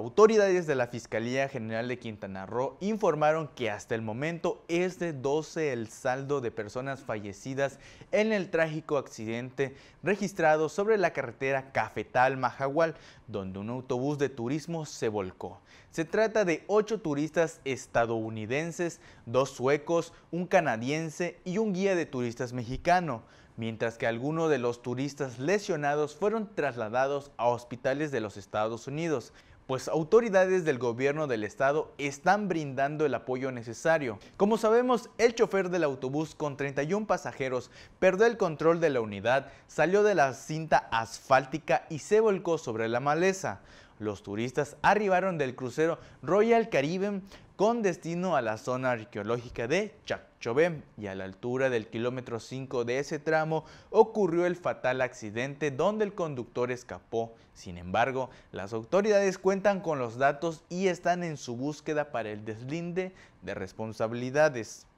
Autoridades de la Fiscalía General de Quintana Roo informaron que hasta el momento es de 12 el saldo de personas fallecidas en el trágico accidente registrado sobre la carretera Cafetal-Majagual, donde un autobús de turismo se volcó. Se trata de ocho turistas estadounidenses, dos suecos, un canadiense y un guía de turistas mexicano mientras que algunos de los turistas lesionados fueron trasladados a hospitales de los Estados Unidos pues autoridades del gobierno del estado están brindando el apoyo necesario. Como sabemos, el chofer del autobús con 31 pasajeros perdió el control de la unidad, salió de la cinta asfáltica y se volcó sobre la maleza los turistas arribaron del crucero Royal Caribbean con destino a la zona arqueológica de Chacchobé y a la altura del kilómetro 5 de ese tramo ocurrió el fatal accidente donde el conductor escapó. Sin embargo, las autoridades cuentan con los datos y están en su búsqueda para el deslinde de responsabilidades.